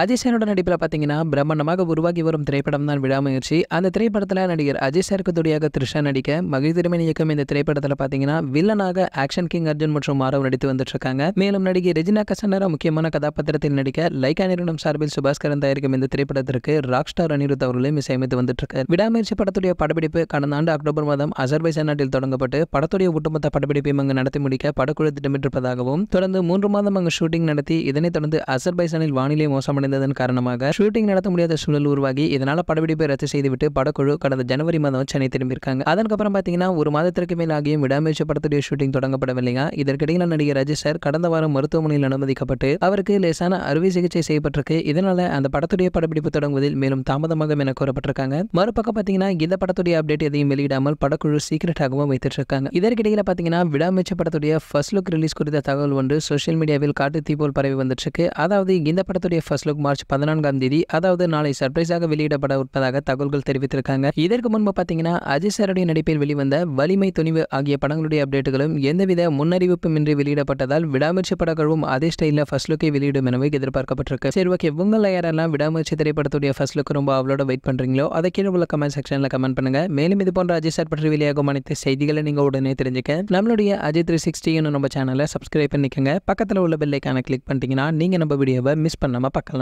அஜிசேனோட நடிப்பில் பார்த்தீங்கன்னா பிரம்மாண்டமாக உருவாகி வரும் திரைப்படம் தான் விடாமுயற்சி அந்த திரைப்படத்தில் நடிகர் அஜய் சேருக்கு துடியாக த்ரிஷா நடிக்க மகிழ் திருமணி இயக்கம் இந்த திரைப்படத்தில் பார்த்தீங்கன்னா வில்லனாக ஆக்ஷன் கிங் அர்ஜுன் மற்றும் மாரவ் நடித்து வந்துட்டு இருக்காங்க மேலும் நடிகை ரெஜினா கசனரா முக்கியமான கதாபாத்திரத்தில் நடிக்க லைகா நிறுவனம் சார்பில் சுபாஸ்கரன் தயாரிக்கும் இந்த திரைப்படத்திற்கு ராக் ஸ்டார் அனிருத் அவர்களையும் இசையமைத்து வந்துட்டு இருக்கார் விடாமுயற்சி படத்துடைய படப்பிடிப்பு கடந்த ஆண்டு அக்டோபர் மாதம் அசர்பைசான் நாட்டில் தொடங்கப்பட்டு படத்துடைய ஒட்டுமொத்த படப்பிடிப்பையும் அங்கு நடத்தி முடிக்க படக்குழு திட்டமிட்டிருப்பதாகவும் தொடர்ந்து மூன்று மாதம் அங்கு ஷூட்டிங் நடத்தி இதனைத் தொடர்ந்து அசர்பைசானில் வானிலை மோசமான சேதமடைந்ததன் காரணமாக ஷூட்டிங் நடத்த முடியாத சூழல் உருவாகி இதனால் படப்பிடிப்பை ரத்து செய்துவிட்டு படக்குழு கடந்த ஜனவரி மாதம் சென்னை திரும்பியிருக்காங்க அதற்கப்புறம் பாத்தீங்கன்னா ஒரு மாதத்திற்கு மேல் ஆகியும் விடாமுயற்சி படத்துடைய ஷூட்டிங் தொடங்கப்படவில்லையா இதற்கிடையில் நடிகர் ரஜி சார் கடந்த வாரம் மருத்துவமனையில் அனுமதிக்கப்பட்டு அவருக்கு லேசான அறுவை சிகிச்சை செய்யப்பட்டிருக்கு இதனால அந்த படத்துடைய படப்பிடிப்பு தொடங்குவதில் மேலும் தாமதமாகும் என கூறப்பட்டிருக்காங்க மறுபக்கம் பாத்தீங்கன்னா இந்த படத்துடைய அப்டேட் எதையும் வெளியிடாமல் படக்குழு சீக்கிரட்டாகவும் வைத்துட்டு இருக்காங்க இதற்கிடையில் பாத்தீங்கன்னா விடாமுயற்சி படத்துடைய ஃபர்ஸ்ட் லுக் ரிலீஸ் குறித்த தகவல் ஒன்று சோஷியல் மீடியாவில் காட்டு தீபோல் பரவி வந்துட்டு இருக்கு அதாவது இந்த படத்துடைய ஃபர்ஸ்ட் லுக் ஃபேஸ்புக் மார்ச் பதினான்காம் தேதி அதாவது நாளை சர்ப்ரைஸாக வெளியிடப்பட இருப்பதாக தகவல்கள் தெரிவித்திருக்காங்க இதற்கு முன்பு பாத்தீங்கன்னா அஜய் சாருடைய நடிப்பில் வெளிவந்த வலிமை துணிவு ஆகிய படங்களுடைய அப்டேட்டுகளும் எந்தவித முன்னறிவிப்பும் இன்றி வெளியிடப்பட்டதால் விடாமுயற்சி படங்களும் அதே ஸ்டைலில் ஃபர்ஸ்ட் லுக்கை வெளியிடும் எனவே எதிர்பார்க்கப்பட்டிருக்கு சரி ஓகே உங்களை யாரெல்லாம் விடாமுயற்சி திரைப்படத்துடைய ஃபர்ஸ்ட் லுக் ரொம்ப அவ்வளோட வெயிட் பண்ணுறீங்களோ அதை கீழே உள்ள கமெண்ட் செக்ஷனில் கமெண்ட் பண்ணுங்க மேலும் இது போன்ற அஜய் சார் பற்றி வெளியாகும் அனைத்து செய்திகளை நீங்கள் உடனே தெரிஞ்சுக்க நம்மளுடைய அஜய் த்ரீ சிக்ஸ்டின்னு நம்ம சேனலை சப்ஸ்கிரைப் பண்ணிக்கோங்க பக்கத்தில் உள்ள பெல்லைக்கான கிளிக் பண்ணிட்டீங்கன்னா நீங்கள் நம்ம வீடியோவை மிஸ் பண்ணாமல் பக்கம்